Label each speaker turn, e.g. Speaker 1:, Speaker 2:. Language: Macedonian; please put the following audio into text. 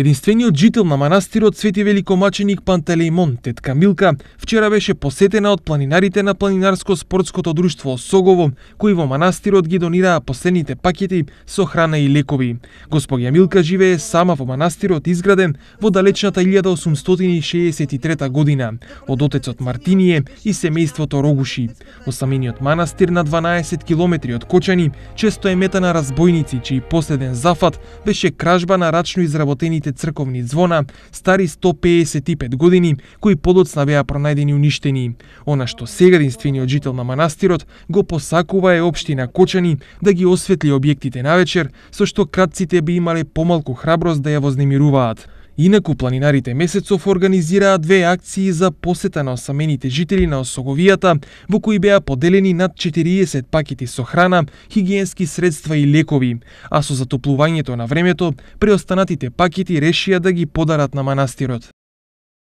Speaker 1: Единствениот жител на манастирот Свети Великомаченик Пантелеймон, тетка Милка, вчера беше посетена од планинарите на Планинарско-спортското друштво Согово, кои во манастирот ги донираа последните пакети со храна и лекови. Госпоѓа Милка живее сама во манастирот изграден во далечната 1863 година од отецот Мартиније и семејството Рогуши. Осамениот манастир на 12 километри од Кочани често е мета на разбойници, чиј последен зафат беше кражба на рачно изработените старите црковни звона, стари 155 години, кои подоцна беа пронајдени уништени. Она што сега единствениот жител на манастирот го посакува е општина Кочани да ги осветли објектите навечер, со што кратците би имале помалку храброст да ја вознемируваат. Инаку планинарите месецов организираа две акции за посета на осамените жители на Осоговијата, во кои беа поделени над 40 пакети со храна, хигиенски средства и лекови, а со затоплувањето на времето, преостанатите пакети решија да ги подарат на манастирот.